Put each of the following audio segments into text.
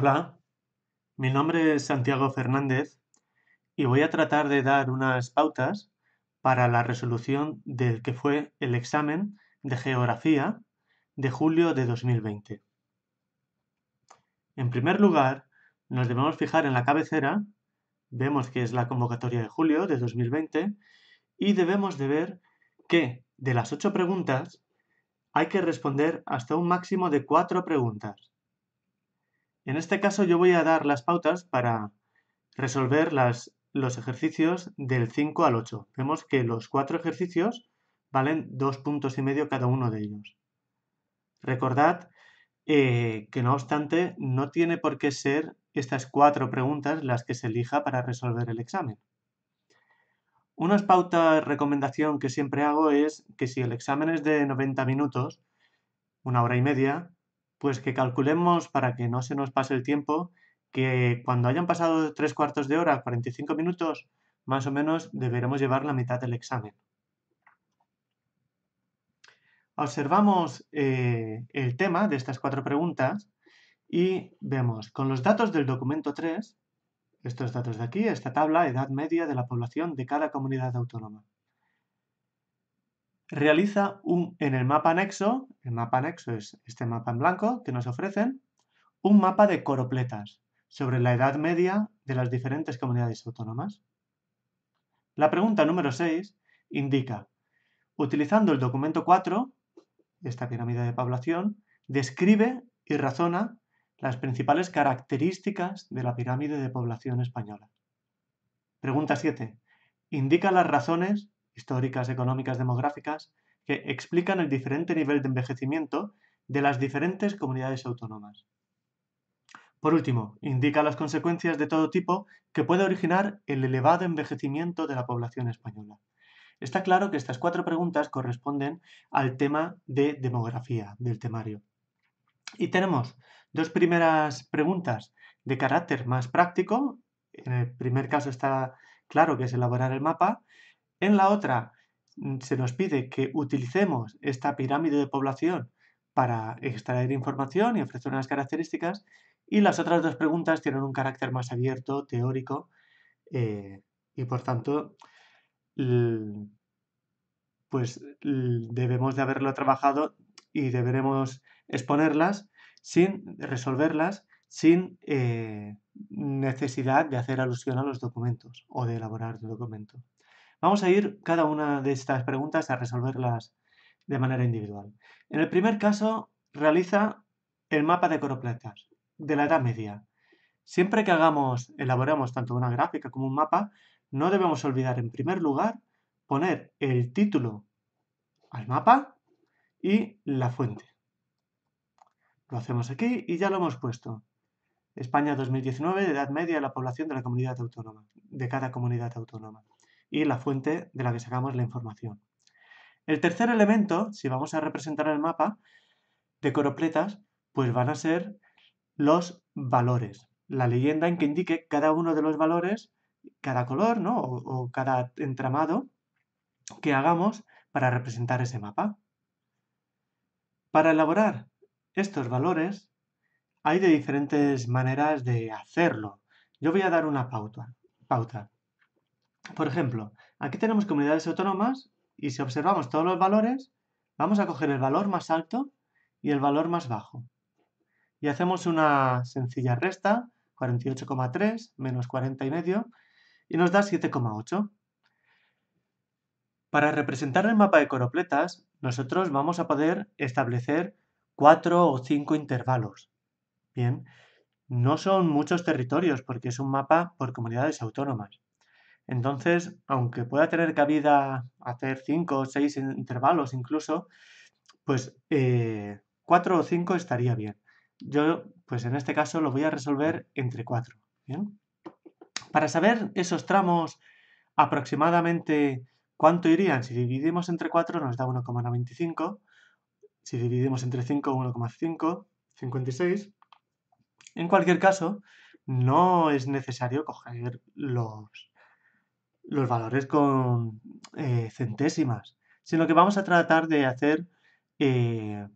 Hola, mi nombre es Santiago Fernández y voy a tratar de dar unas pautas para la resolución del que fue el examen de geografía de julio de 2020. En primer lugar, nos debemos fijar en la cabecera, vemos que es la convocatoria de julio de 2020, y debemos de ver que de las ocho preguntas hay que responder hasta un máximo de cuatro preguntas. En este caso yo voy a dar las pautas para resolver los ejercicios del 5 al 8. Vemos que los cuatro ejercicios valen dos puntos y medio cada uno de ellos. Recordad eh, que no obstante no tiene por qué ser estas cuatro preguntas las que se elija para resolver el examen. Una pauta recomendación que siempre hago es que si el examen es de 90 minutos, una hora y media, pues que calculemos para que no se nos pase el tiempo que cuando hayan pasado tres cuartos de hora, 45 minutos, más o menos deberemos llevar la mitad del examen. Observamos eh, el tema de estas cuatro preguntas y vemos con los datos del documento 3, estos datos de aquí, esta tabla, edad media de la población de cada comunidad autónoma realiza un, en el mapa anexo, el mapa anexo es este mapa en blanco que nos ofrecen, un mapa de coropletas sobre la edad media de las diferentes comunidades autónomas. La pregunta número 6 indica, utilizando el documento 4, esta pirámide de población, describe y razona las principales características de la pirámide de población española. Pregunta 7. Indica las razones históricas, económicas, demográficas, que explican el diferente nivel de envejecimiento de las diferentes comunidades autónomas. Por último, indica las consecuencias de todo tipo que puede originar el elevado envejecimiento de la población española. Está claro que estas cuatro preguntas corresponden al tema de demografía del temario. Y tenemos dos primeras preguntas de carácter más práctico. En el primer caso está claro que es elaborar el mapa en la otra mm, se nos pide que utilicemos esta pirámide de población para extraer información y ofrecer unas características y las otras dos preguntas tienen un carácter más abierto, teórico eh, y por tanto pues debemos de haberlo trabajado y deberemos exponerlas sin resolverlas sin eh, necesidad de hacer alusión a los documentos o de elaborar un documento. Vamos a ir cada una de estas preguntas a resolverlas de manera individual. En el primer caso, realiza el mapa de coroplatas de la Edad Media. Siempre que hagamos, elaboramos tanto una gráfica como un mapa, no debemos olvidar en primer lugar poner el título al mapa y la fuente. Lo hacemos aquí y ya lo hemos puesto. España 2019, Edad Media, la población de la comunidad autónoma, de cada comunidad autónoma y la fuente de la que sacamos la información. El tercer elemento, si vamos a representar el mapa de coropletas, pues van a ser los valores. La leyenda en que indique cada uno de los valores, cada color o, cada entramado que hagamos para representar ese mapa. Para elaborar estos valores hay de diferentes maneras de hacerlo. Yo voy a dar una pauta. pauta. Por ejemplo, aquí tenemos comunidades autónomas y si observamos todos los valores, vamos a coger el valor más alto y el valor más bajo. Y hacemos una sencilla resta, 48,3 menos 40,5 y nos da 7,8. Para representar el mapa de coropletas, nosotros vamos a poder establecer 4 o 5 intervalos. Bien, no son muchos territorios porque es un mapa por comunidades autónomas. Entonces, aunque pueda tener cabida hacer 5 o 6 intervalos incluso, pues 4 eh, o 5 estaría bien. Yo, pues en este caso, lo voy a resolver entre 4. Para saber esos tramos aproximadamente cuánto irían, si dividimos entre 4 nos da 1,95, si dividimos entre 5, 1,5, 56. En cualquier caso, no es necesario coger los, los valores con eh, centésimas, sino que vamos a tratar de hacer eh,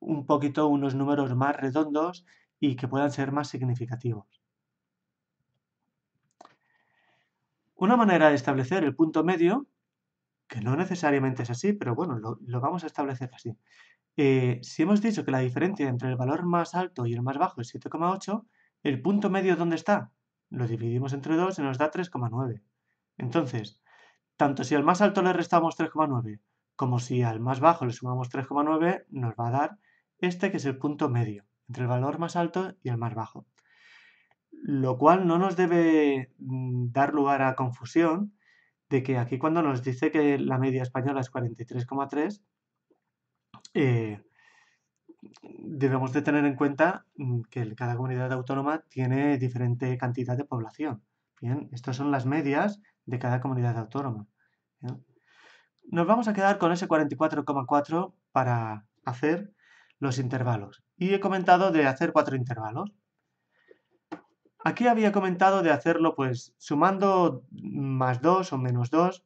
un poquito unos números más redondos y que puedan ser más significativos. Una manera de establecer el punto medio, que no necesariamente es así, pero bueno, lo, vamos a establecer así. Eh, si hemos dicho que la diferencia entre el valor más alto y el más bajo es 7,8, ¿el punto medio dónde está? Lo dividimos entre 2 y nos da 3,9. Entonces, tanto si al más alto le restamos 3,9 como si al más bajo le sumamos 3,9, nos va a dar este que es el punto medio entre el valor más alto y el más bajo. Lo cual no nos debe mm, dar lugar a confusión de que aquí cuando nos dice que la media española es 43,3, eh, debemos de tener en cuenta mm, que cada comunidad autónoma tiene diferente cantidad de población. Bien, estas son las medias de cada comunidad autónoma. Nos vamos a quedar con ese 44,4 para hacer los intervalos. Y he comentado de hacer cuatro intervalos. Aquí había comentado de hacerlo pues sumando más 2 o menos 2,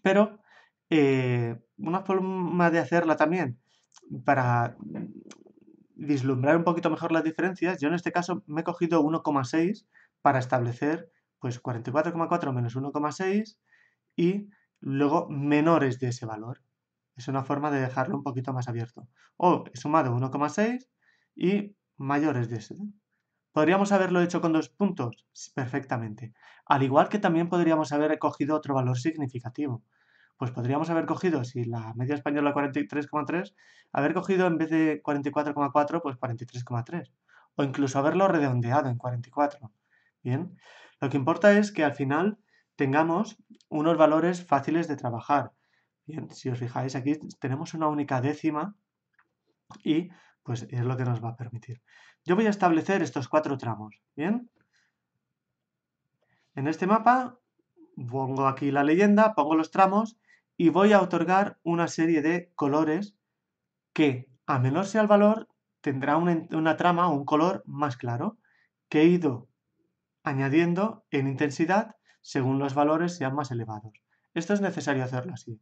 pero eh, una forma de hacerla también para vislumbrar un poquito mejor las diferencias, yo en este caso me he cogido 1,6 para establecer pues 44,4 menos 1,6 y luego menores de ese valor. Es una forma de dejarlo un poquito más abierto. O sumado 1,6 y mayores de ese. Podríamos haberlo hecho con dos puntos, perfectamente. Al igual que también podríamos haber cogido otro valor significativo. Pues podríamos haber cogido, si la media española 43,3, haber cogido en vez de 44,4, pues 43,3. O incluso haberlo redondeado en 44. Bien. Lo que importa es que al final tengamos unos valores fáciles de trabajar. Bien, si os fijáis aquí tenemos una única décima y pues es lo que nos va a permitir. Yo voy a establecer estos cuatro tramos, ¿bien? En este mapa pongo aquí la leyenda, pongo los tramos y voy a otorgar una serie de colores que a menor sea el valor tendrá una, una trama o un color más claro que he ido añadiendo en intensidad según los valores sean más elevados. Esto es necesario hacerlo así.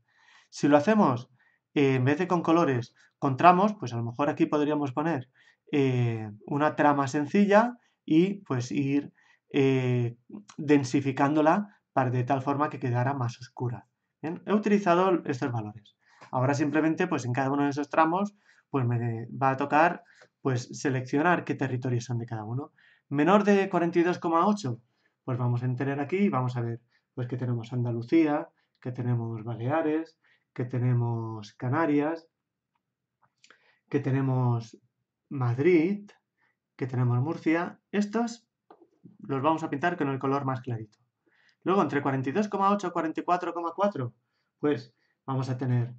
Si lo hacemos eh, en vez de con colores, con tramos, pues a lo mejor aquí podríamos poner eh, una trama sencilla y pues ir eh, densificándola para, de tal forma que quedara más oscura. he utilizado estos valores. Ahora simplemente pues en cada uno de esos tramos pues me va a tocar pues seleccionar qué territorios son de cada uno menor de 42,8, pues vamos a enterar aquí y vamos a ver pues que tenemos Andalucía, que tenemos Baleares, que tenemos Canarias, que tenemos Madrid, que tenemos Murcia. Estos los vamos a pintar con el color más clarito. Luego, entre 42,8 y 44,4, pues vamos a tener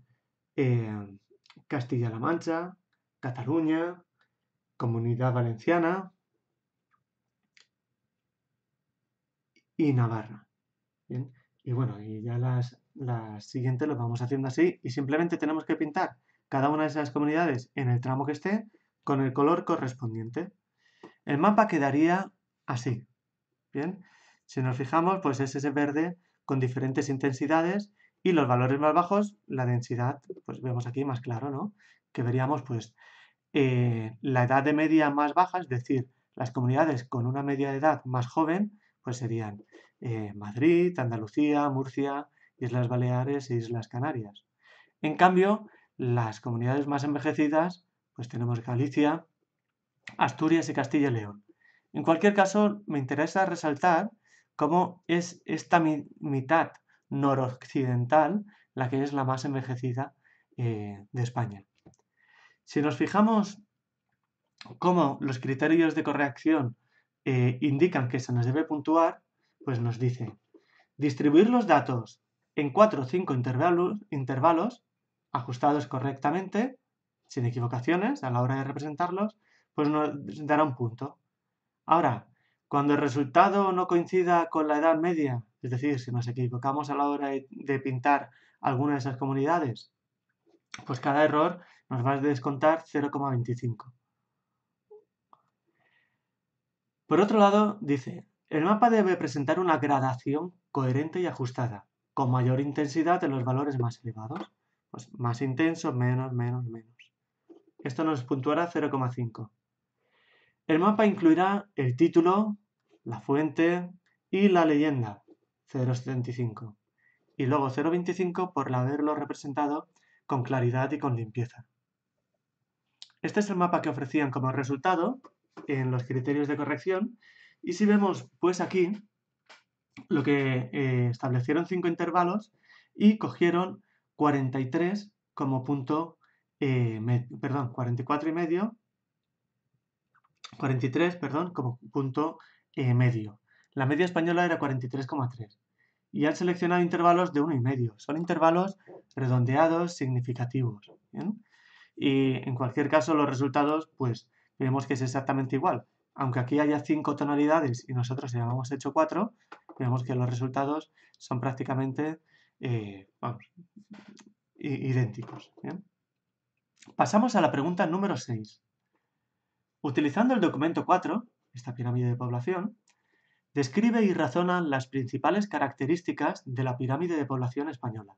eh, Castilla-La Mancha, Cataluña, Comunidad Valenciana, y Navarra. Y bueno, y ya las, las siguientes lo vamos haciendo así y simplemente tenemos que pintar cada una de esas comunidades en el tramo que esté con el color correspondiente. El mapa quedaría así. Bien, si nos fijamos, pues es ese verde con diferentes intensidades y los valores más bajos, la densidad, pues vemos aquí más claro, ¿no? Que veríamos, pues, eh, la edad de media más baja, es decir, las comunidades con una media de edad más joven, pues serían eh, Madrid, Andalucía, Murcia, Islas Baleares e Islas Canarias. En cambio, las comunidades más envejecidas, pues tenemos Galicia, Asturias y Castilla y León. En cualquier caso, me interesa resaltar cómo es esta mitad noroccidental la que es la más envejecida eh, de España. Si nos fijamos cómo los criterios de corrección eh, indican que se nos debe puntuar, pues nos dice distribuir los datos en cuatro o cinco intervalos, intervalos ajustados correctamente, sin equivocaciones a la hora de representarlos, pues nos dará un punto. Ahora, cuando el resultado no coincida con la edad media, es decir, si nos equivocamos a la hora de pintar alguna de esas comunidades, pues cada error nos va a descontar 0,25. Por otro lado, dice, el mapa debe presentar una gradación coherente y ajustada, con mayor intensidad en los valores más elevados. Pues, más intenso, menos, menos, menos. Esto nos puntuará 0,5. El mapa incluirá el título, la fuente y la leyenda, 0,75. Y luego 0,25 por haberlo representado con claridad y con limpieza. Este es el mapa que ofrecían como resultado en los criterios de corrección. Y si vemos, pues aquí, lo que eh, establecieron cinco intervalos y cogieron 43 como punto, eh, perdón, 44 y medio, 43, perdón, como punto eh, medio. La media española era 43,3. Y han seleccionado intervalos de y medio Son intervalos redondeados, significativos. Y en cualquier caso, los resultados, pues, Vemos que es exactamente igual. Aunque aquí haya cinco tonalidades y nosotros ya hemos hecho cuatro, vemos que los resultados son prácticamente eh, idénticos. Pasamos a la pregunta número 6. Utilizando el documento 4, esta pirámide de población, describe y razona las principales características de la pirámide de población española.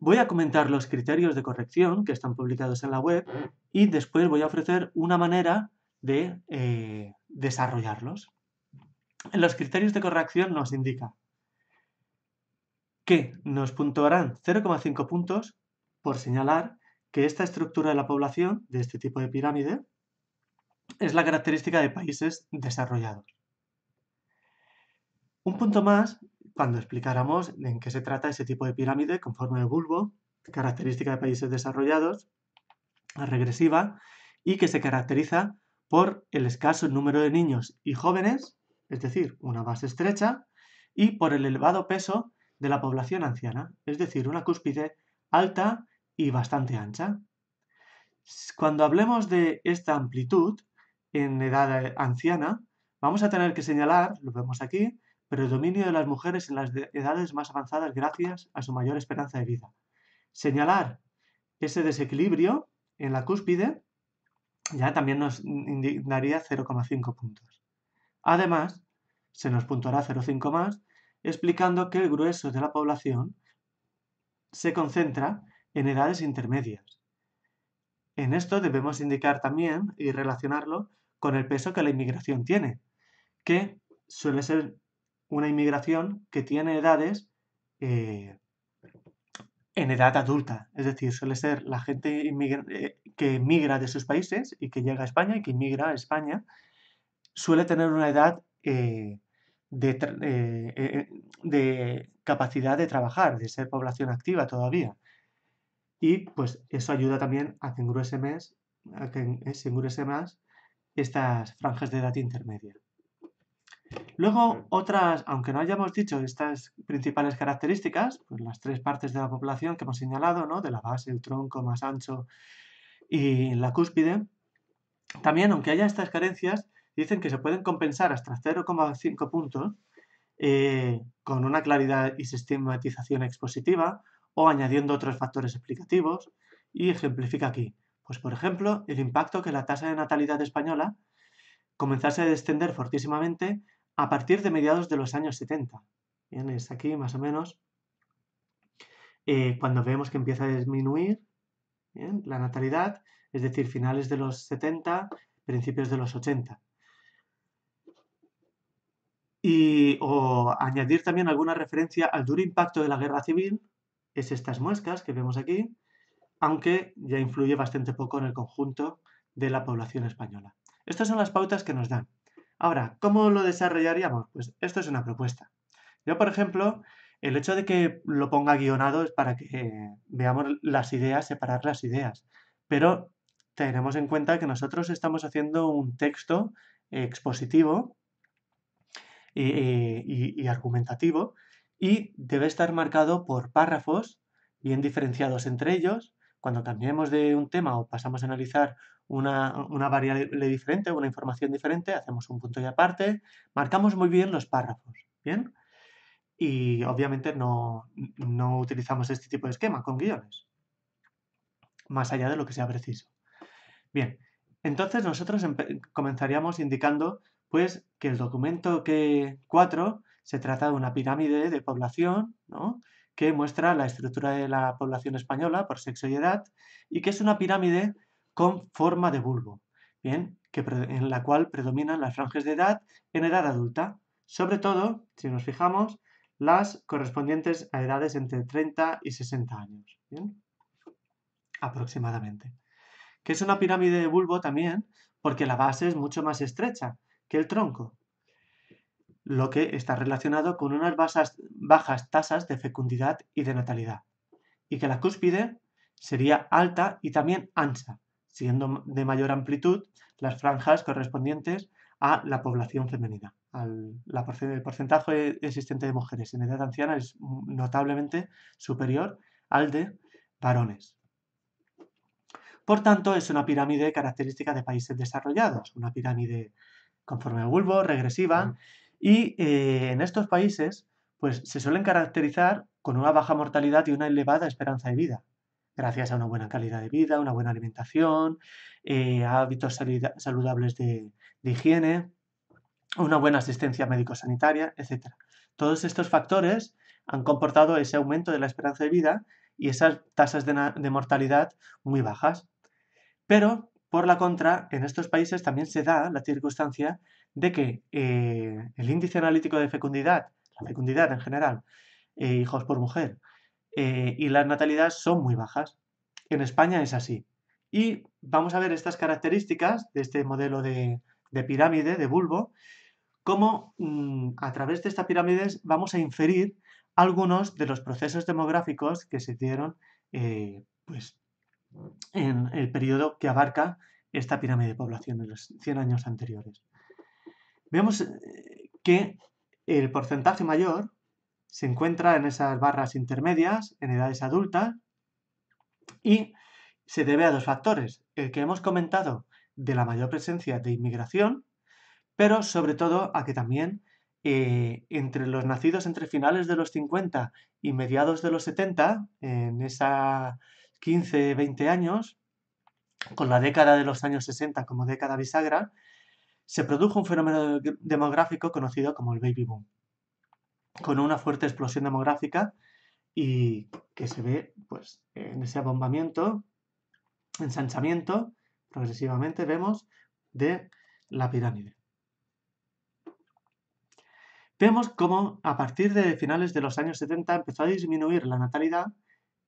Voy a comentar los criterios de corrección que están publicados en la web y después voy a ofrecer una manera de eh, desarrollarlos. En los criterios de corrección nos indica que nos puntuarán 0,5 puntos por señalar que esta estructura de la población, de este tipo de pirámide, es la característica de países desarrollados. Un punto más cuando explicáramos en qué se trata ese tipo de pirámide con forma de bulbo, característica de países desarrollados, regresiva, y que se caracteriza por el escaso número de niños y jóvenes, es decir, una base estrecha, y por el elevado peso de la población anciana, es decir, una cúspide alta y bastante ancha. Cuando hablemos de esta amplitud en edad anciana, vamos a tener que señalar, lo vemos aquí, dominio de las mujeres en las edades más avanzadas gracias a su mayor esperanza de vida. Señalar ese desequilibrio en la cúspide ya también nos indignaría 0,5 puntos. Además, se nos puntuará 0,5 más, explicando que el grueso de la población se concentra en edades intermedias. En esto debemos indicar también y relacionarlo con el peso que la inmigración tiene, que suele ser una inmigración que tiene edades eh, en edad adulta. Es decir, suele ser la gente eh, que emigra de sus países y que llega a España y que inmigra a España, suele tener una edad eh, de, capacidad de trabajar, de ser población activa todavía. Y pues eso ayuda también a que engruese más, que se más estas franjas de edad intermedia. Luego, otras, aunque no hayamos dicho estas principales características, pues las tres partes de la población que hemos señalado, ¿no? de la base, el tronco más ancho y la cúspide, también, aunque haya estas carencias, dicen que se pueden compensar hasta 0,5 puntos eh, con una claridad y sistematización expositiva o añadiendo otros factores explicativos y ejemplifica aquí. Pues por ejemplo, el impacto que la tasa de natalidad española comenzase a descender fortísimamente a partir de mediados de los años 70. es aquí más o menos eh, cuando vemos que empieza a disminuir la natalidad, es decir, finales de los 70, principios de los 80. Y, o añadir también alguna referencia al duro impacto de la guerra civil, es estas muescas que vemos aquí, aunque ya influye bastante poco en el conjunto de la población española. Estas son las pautas que nos dan. Ahora, ¿cómo lo desarrollaríamos? Pues esto es una propuesta. Yo, por ejemplo, el hecho de que lo ponga guionado es para que veamos las ideas, separar las ideas. Pero tenemos en cuenta que nosotros estamos haciendo un texto expositivo y, eh, y argumentativo y debe estar marcado por párrafos bien diferenciados entre ellos cuando cambiemos de un tema o pasamos a analizar una, variable diferente, una información diferente, hacemos un punto y aparte, marcamos muy bien los párrafos, ¿bien? Y obviamente no, no utilizamos este tipo de esquema con guiones, más allá de lo que sea preciso. Bien, entonces nosotros comenzaríamos indicando pues que el documento que 4 se trata de una pirámide de población, ¿no? que muestra la estructura de la población española por sexo y edad y que es una pirámide con forma de bulbo, bien, que en la cual predominan las franjas de edad en edad adulta, sobre todo, si nos fijamos, las correspondientes a edades entre 30 y 60 años, aproximadamente. Que es una pirámide de bulbo también porque la base es mucho más estrecha que el tronco, lo que está relacionado con unas bajas tasas de fecundidad y de natalidad, y que la cúspide sería alta y también ancha, siendo de mayor amplitud las franjas correspondientes a la población femenina. la, el porcentaje existente de mujeres en edad anciana es notablemente superior al de varones. Por tanto, es una pirámide característica de países desarrollados, una pirámide conforme a bulbo, regresiva, mm. Y eh, en estos países, pues se suelen caracterizar con una baja mortalidad y una elevada esperanza de vida, gracias a una buena calidad de vida, una buena alimentación, eh, hábitos saludables de, higiene, una buena asistencia médico-sanitaria, etc. Todos estos factores han comportado ese aumento de la esperanza de vida y esas tasas de, mortalidad muy bajas. Pero, por la contra, en estos países también se da la circunstancia de que eh, el índice analítico de fecundidad, la fecundidad en general, eh, hijos por mujer eh, y la natalidad son muy bajas. En España es así. Y vamos a ver estas características de este modelo de, pirámide, de bulbo, cómo mm, a través de estas pirámides vamos a inferir algunos de los procesos demográficos que se dieron pues, en el periodo que abarca esta pirámide de población de los 100 años anteriores vemos eh, que el porcentaje mayor se encuentra en esas barras intermedias, en edades adultas, y se debe a dos factores. El que hemos comentado de la mayor presencia de inmigración, pero sobre todo a que también eh, entre los nacidos entre finales de los 50 y mediados de los 70, en esos 15, 20 años, con la década de los años 60 como década bisagra, se produjo un fenómeno demográfico conocido como el baby boom, con una fuerte explosión demográfica y que se ve pues, en ese abombamiento, ensanchamiento, progresivamente vemos, de la pirámide. Vemos cómo a partir de finales de los años 70 empezó a disminuir la natalidad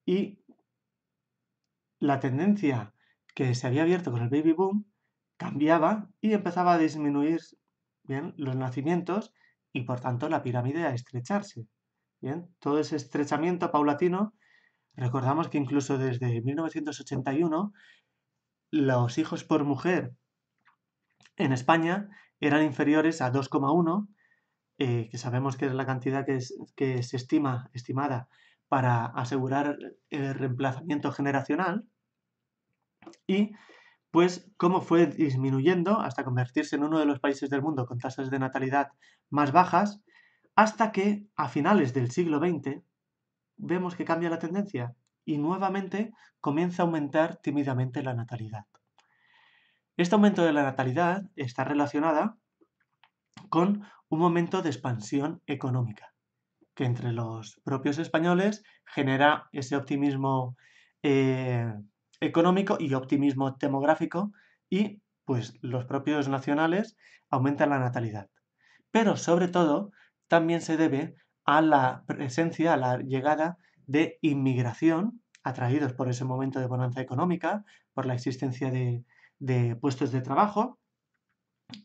y la tendencia que se había abierto con el baby boom cambiaba y empezaba a disminuir ¿bien? los nacimientos y por tanto la pirámide a estrecharse. ¿bien? Todo ese estrechamiento paulatino, recordamos que incluso desde 1981 los hijos por mujer en España eran inferiores a 2,1, eh, que sabemos que es la cantidad que, que se estima, estimada para asegurar el reemplazamiento generacional, y pues cómo fue disminuyendo hasta convertirse en uno de los países del mundo con tasas de natalidad más bajas, hasta que a finales del siglo XX vemos que cambia la tendencia y nuevamente comienza a aumentar tímidamente la natalidad. Este aumento de la natalidad está relacionada con un momento de expansión económica, que entre los propios españoles genera ese optimismo eh, económico y optimismo demográfico y pues los propios nacionales aumentan la natalidad. Pero sobre todo también se debe a la presencia, a la llegada de inmigración, atraídos por ese momento de bonanza económica, por la existencia de, puestos de trabajo,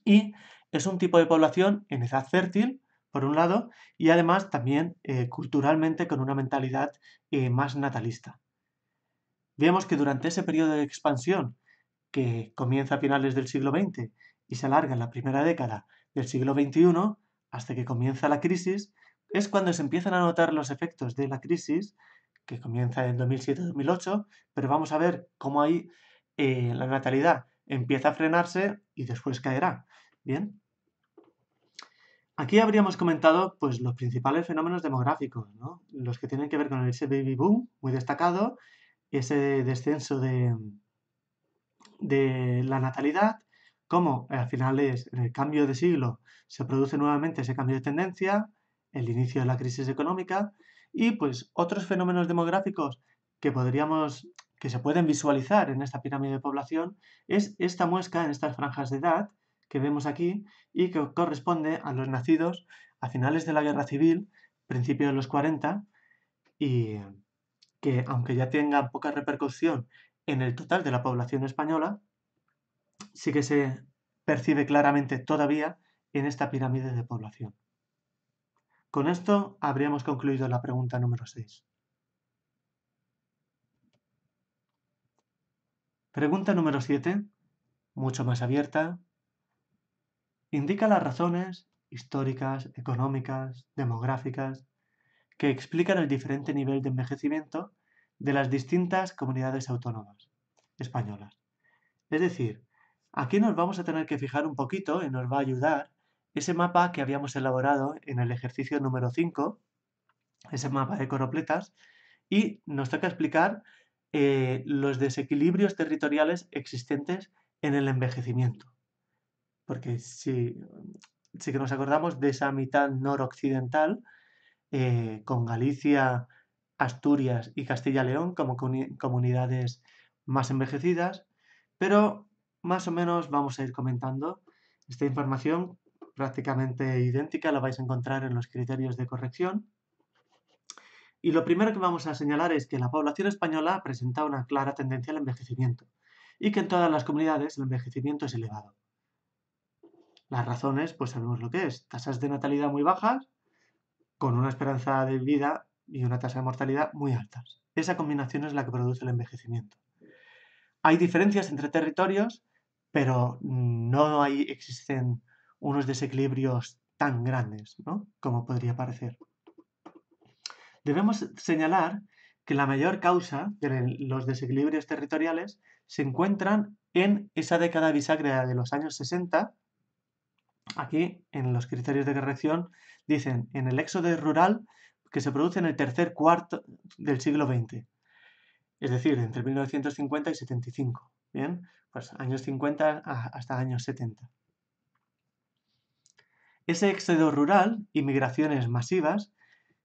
y es un tipo de población en edad fértil, por un lado, y además también eh, culturalmente con una mentalidad eh, más natalista vemos que durante ese periodo de expansión que comienza a finales del siglo XX y se alarga en la primera década del siglo XXI, hasta que comienza la crisis, es cuando se empiezan a notar los efectos de la crisis, que comienza en 2007-2008, pero vamos a ver cómo ahí eh, la natalidad empieza a frenarse y después caerá. Bien. Aquí habríamos comentado pues, los principales fenómenos demográficos, los que tienen que ver con ese baby boom muy destacado ese descenso de, de la natalidad, cómo al final es, el cambio de siglo se produce nuevamente ese cambio de tendencia, el inicio de la crisis económica y pues otros fenómenos demográficos que podríamos que se pueden visualizar en esta pirámide de población es esta muesca en estas franjas de edad que vemos aquí y que corresponde a los nacidos a finales de la guerra civil, principios de los 40 y que aunque ya tenga poca repercusión en el total de la población española, sí que se percibe claramente todavía en esta pirámide de población. Con esto habríamos concluido la pregunta número 6. Pregunta número 7, mucho más abierta. Indica las razones históricas, económicas, demográficas, que explican el diferente nivel de envejecimiento de las distintas comunidades autónomas españolas. Es decir, aquí nos vamos a tener que fijar un poquito y nos va a ayudar ese mapa que habíamos elaborado en el ejercicio número 5, ese mapa de coropletas, y nos toca explicar eh, los desequilibrios territoriales existentes en el envejecimiento. Porque si, que nos acordamos de esa mitad noroccidental, eh, con Galicia, Asturias y Castilla-León como comunidades más envejecidas, pero más o menos vamos a ir comentando esta información prácticamente idéntica, la vais a encontrar en los criterios de corrección. Y lo primero que vamos a señalar es que la población española presenta una clara tendencia al envejecimiento y que en todas las comunidades el envejecimiento es elevado. Las razones, pues sabemos lo que es, tasas de natalidad muy bajas, con una esperanza de vida y una tasa de mortalidad muy altas. Esa combinación es la que produce el envejecimiento. Hay diferencias entre territorios, pero no hay, existen unos desequilibrios tan grandes ¿no? como podría parecer. Debemos señalar que la mayor causa de los desequilibrios territoriales se encuentran en esa década bisagra de los años 60 aquí en los criterios de corrección dicen en el éxodo rural que se produce en el tercer cuarto del siglo XX, es decir, entre 1950 y 75, ¿bien? Pues años 50 hasta años 70. Ese éxodo rural y migraciones masivas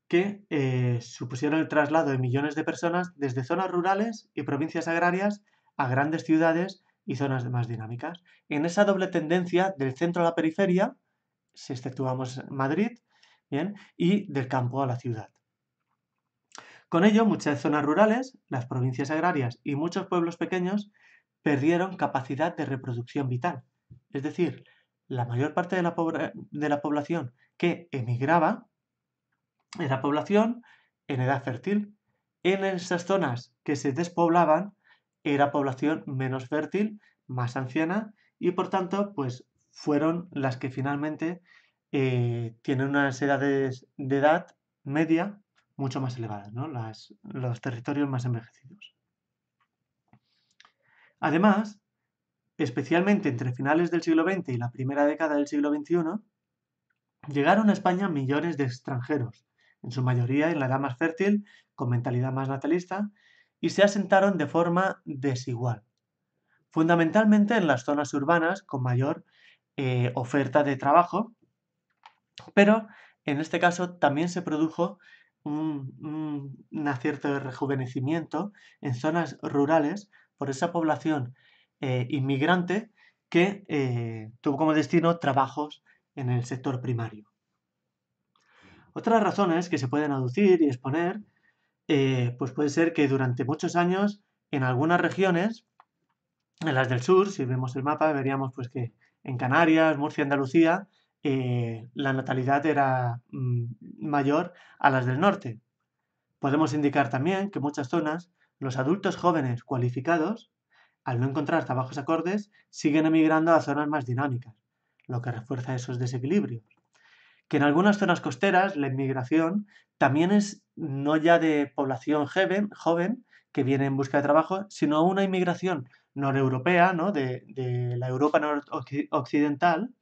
que eh, supusieron el traslado de millones de personas desde zonas rurales y provincias agrarias a grandes ciudades y zonas más dinámicas. En esa doble tendencia del centro a la periferia, si exceptuamos Madrid, ¿bien? y del campo a la ciudad. Con ello, muchas zonas rurales, las provincias agrarias y muchos pueblos pequeños perdieron capacidad de reproducción vital. Es decir, la mayor parte de de la población que emigraba era población en edad fértil. En esas zonas que se despoblaban, era población menos fértil, más anciana y por tanto pues fueron las que finalmente eh, tienen unas edades de edad media mucho más elevadas, ¿no? Las, los territorios más envejecidos. Además, especialmente entre finales del siglo XX y la primera década del siglo XXI, llegaron a España millones de extranjeros, en su mayoría en la edad más fértil, con mentalidad más natalista, y se asentaron de forma desigual, fundamentalmente en las zonas urbanas con mayor eh, oferta de trabajo, pero en este caso también se produjo un, acierto de rejuvenecimiento en zonas rurales por esa población eh, inmigrante que eh, tuvo como destino trabajos en el sector primario. Otras razones que se pueden aducir y exponer eh, pues puede ser que durante muchos años en algunas regiones, en las del sur, si vemos el mapa, veríamos pues que en Canarias, Murcia, Andalucía, eh, la natalidad era mm, mayor a las del norte. Podemos indicar también que en muchas zonas los adultos jóvenes cualificados, al no encontrar trabajos acordes, siguen emigrando a zonas más dinámicas, lo que refuerza esos desequilibrios que en algunas zonas costeras la inmigración también es no ya de población joven, joven que viene en busca de trabajo, sino una inmigración noreuropea, ¿no? de, la Europa occidental,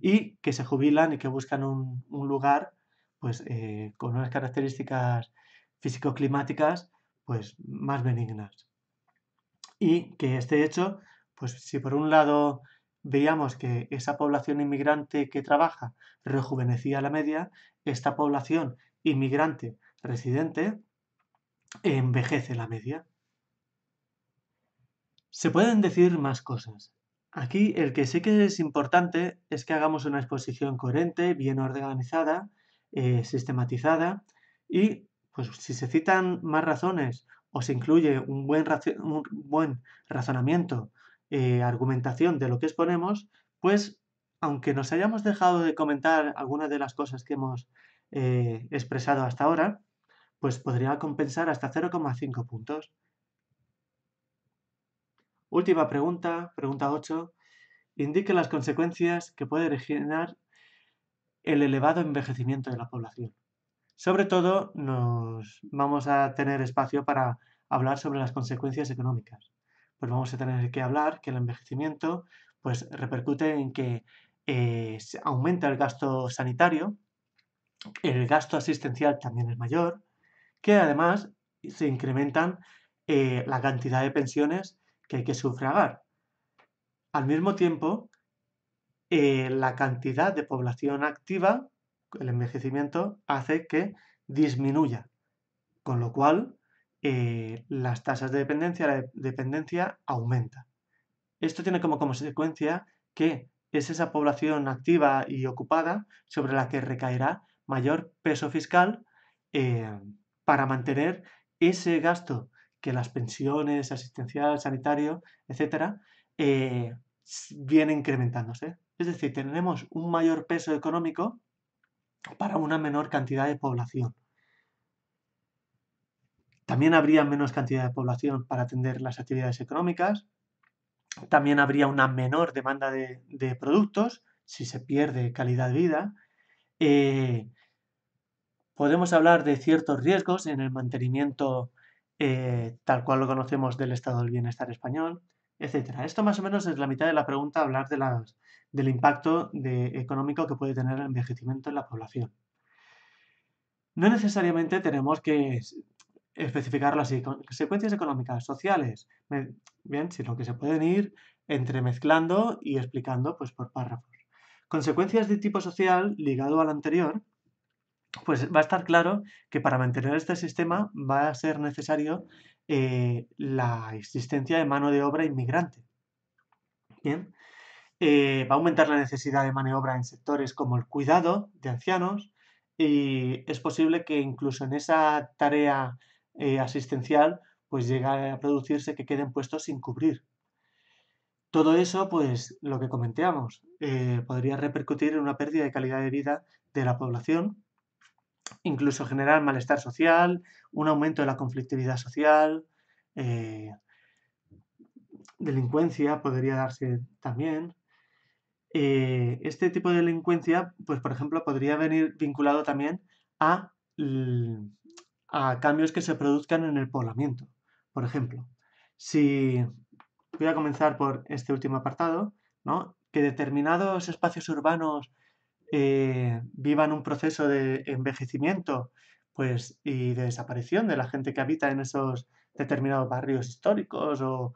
y que se jubilan y que buscan un, lugar pues, eh, con unas características físico-climáticas pues, más benignas. Y que este hecho, pues si por un lado veíamos que esa población inmigrante que trabaja rejuvenecía la media, esta población inmigrante residente envejece la media. Se pueden decir más cosas. Aquí el que sé que es importante es que hagamos una exposición coherente, bien organizada, eh, sistematizada y pues si se citan más razones o se incluye un buen, un buen razonamiento eh, argumentación de lo que exponemos, pues aunque nos hayamos dejado de comentar algunas de las cosas que hemos eh, expresado hasta ahora, pues podría compensar hasta 0,5 puntos. Última pregunta, pregunta 8. Indique las consecuencias que puede originar el elevado envejecimiento de la población. Sobre todo, nos vamos a tener espacio para hablar sobre las consecuencias económicas pues vamos a tener que hablar que el envejecimiento pues repercute en que eh, aumenta el gasto sanitario, el gasto asistencial también es mayor, que además se incrementan eh, la cantidad de pensiones que hay que sufragar. Al mismo tiempo, eh, la cantidad de población activa, el envejecimiento, hace que disminuya, con lo cual eh, las tasas de dependencia, la dependencia aumenta. Esto tiene como consecuencia que es esa población activa y ocupada sobre la que recaerá mayor peso fiscal eh, para mantener ese gasto que las pensiones, asistencial, sanitario, etcétera, eh, viene incrementándose. Es decir, tenemos un mayor peso económico para una menor cantidad de población. También habría menos cantidad de población para atender las actividades económicas. También habría una menor demanda de, productos si se pierde calidad de vida. Eh, podemos hablar de ciertos riesgos en el mantenimiento eh, tal cual lo conocemos del estado del bienestar español, etc. Esto más o menos es la mitad de la pregunta, hablar del impacto económico que puede tener el envejecimiento en la población. No necesariamente tenemos que especificarlo así, consecuencias económicas, sociales, bien, sino que se pueden ir entremezclando y explicando pues, por párrafos. Consecuencias de tipo social, ligado al anterior, pues va a estar claro que para mantener este sistema va a ser necesario eh, la existencia de mano de obra inmigrante. Bien, eh, va a aumentar la necesidad de mano de obra en sectores como el cuidado de ancianos y es posible que incluso en esa tarea eh, asistencial, pues llega a producirse que queden puestos sin cubrir. Todo eso, pues lo que comentamos eh, podría repercutir en una pérdida de calidad de vida de la población, incluso generar malestar social, un aumento de la conflictividad social, eh, delincuencia podría darse también. este tipo de delincuencia, pues por ejemplo, podría venir vinculado también a a cambios que se produzcan en el poblamiento. Por ejemplo, si voy a comenzar por este último apartado, ¿no? que determinados espacios urbanos eh, vivan un proceso de envejecimiento pues, y de desaparición de la gente que habita en esos determinados barrios históricos o,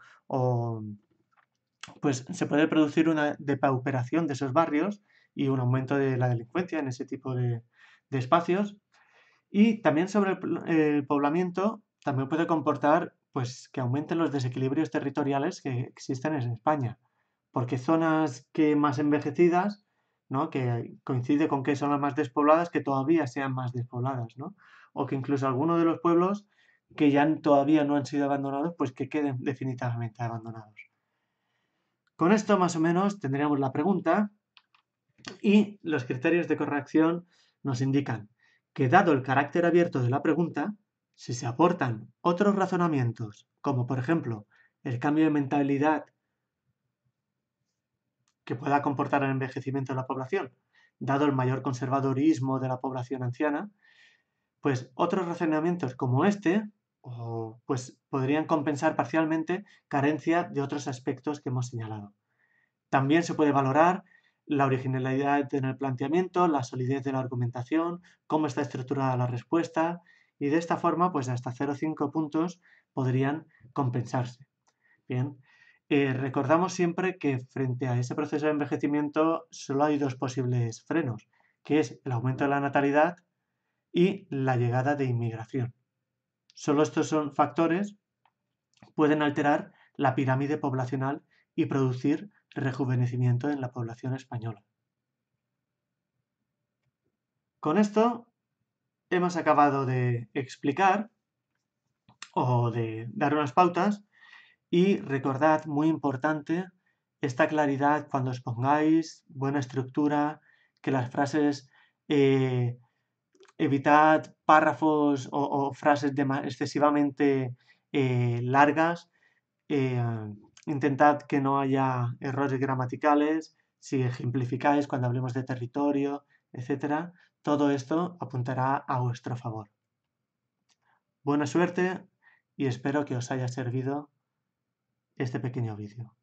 pues se puede producir una depauperación de esos barrios y un aumento de la delincuencia en ese tipo de espacios y también sobre el, poblamiento, también puede comportar pues, que aumenten los desequilibrios territoriales que existen en España, porque zonas que más envejecidas, ¿no? que coincide con que son las más despobladas, que todavía sean más despobladas, ¿no? o que incluso algunos de los pueblos que ya todavía no han sido abandonados, pues que queden definitivamente abandonados. Con esto más o menos tendríamos la pregunta y los criterios de corrección nos indican que dado el carácter abierto de la pregunta, si se aportan otros razonamientos, como por ejemplo el cambio de mentalidad que pueda comportar el envejecimiento de la población, dado el mayor conservadorismo de la población anciana, pues otros razonamientos como este o, pues, podrían compensar parcialmente carencia de otros aspectos que hemos señalado. También se puede valorar la originalidad en el planteamiento, la solidez de la argumentación, cómo está estructurada la respuesta y de esta forma pues hasta 0,5 puntos podrían compensarse. Bien, eh, recordamos siempre que frente a ese proceso de envejecimiento solo hay dos posibles frenos, que es el aumento de la natalidad y la llegada de inmigración. Solo estos son factores pueden alterar la pirámide poblacional y producir rejuvenecimiento en la población española. Con esto hemos acabado de explicar o de dar unas pautas y recordad, muy importante, esta claridad cuando os pongáis, buena estructura, que las frases eh, evitad párrafos o, frases excesivamente eh, largas. Eh, Intentad que no haya errores gramaticales, si ejemplificáis cuando hablemos de territorio, etc. Todo esto apuntará a vuestro favor. Buena suerte y espero que os haya servido este pequeño vídeo.